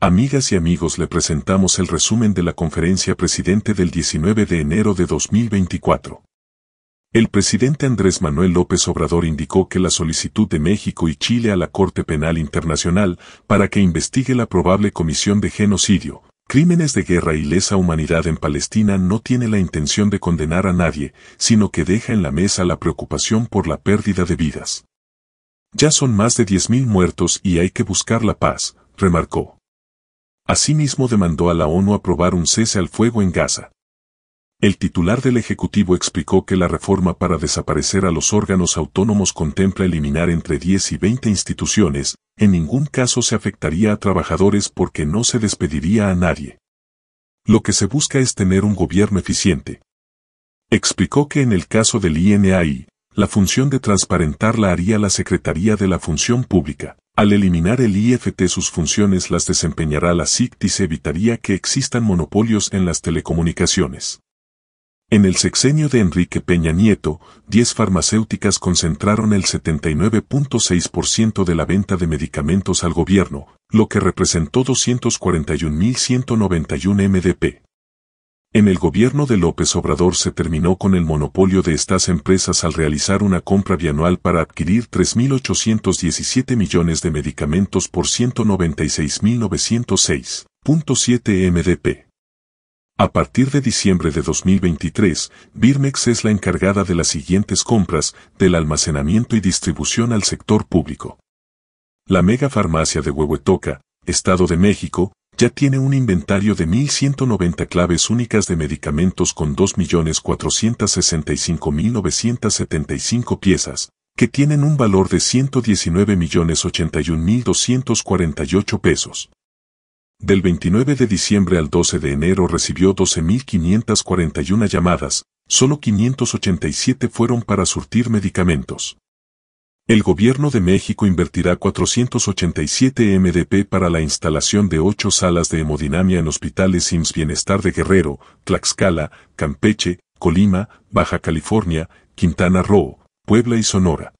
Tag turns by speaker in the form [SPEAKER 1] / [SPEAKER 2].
[SPEAKER 1] Amigas y amigos le presentamos el resumen de la conferencia presidente del 19 de enero de 2024. El presidente Andrés Manuel López Obrador indicó que la solicitud de México y Chile a la Corte Penal Internacional para que investigue la probable comisión de genocidio, crímenes de guerra y lesa humanidad en Palestina no tiene la intención de condenar a nadie, sino que deja en la mesa la preocupación por la pérdida de vidas. Ya son más de 10.000 muertos y hay que buscar la paz, remarcó. Asimismo demandó a la ONU aprobar un cese al fuego en Gaza. El titular del Ejecutivo explicó que la reforma para desaparecer a los órganos autónomos contempla eliminar entre 10 y 20 instituciones, en ningún caso se afectaría a trabajadores porque no se despediría a nadie. Lo que se busca es tener un gobierno eficiente. Explicó que en el caso del INAI, la función de transparentar la haría la Secretaría de la Función Pública. Al eliminar el IFT sus funciones las desempeñará la SICT y se evitaría que existan monopolios en las telecomunicaciones. En el sexenio de Enrique Peña Nieto, 10 farmacéuticas concentraron el 79.6% de la venta de medicamentos al gobierno, lo que representó 241.191 MDP. En el gobierno de López Obrador se terminó con el monopolio de estas empresas al realizar una compra bianual para adquirir 3.817 millones de medicamentos por 196.906.7 MDP. A partir de diciembre de 2023, Birmex es la encargada de las siguientes compras, del almacenamiento y distribución al sector público. La megafarmacia de Huehuetoca, Estado de México, ya tiene un inventario de 1.190 claves únicas de medicamentos con 2.465.975 piezas, que tienen un valor de 119.081.248 pesos. Del 29 de diciembre al 12 de enero recibió 12.541 llamadas, solo 587 fueron para surtir medicamentos. El gobierno de México invertirá 487 MDP para la instalación de ocho salas de hemodinamia en hospitales SIMS Bienestar de Guerrero, Tlaxcala, Campeche, Colima, Baja California, Quintana Roo, Puebla y Sonora.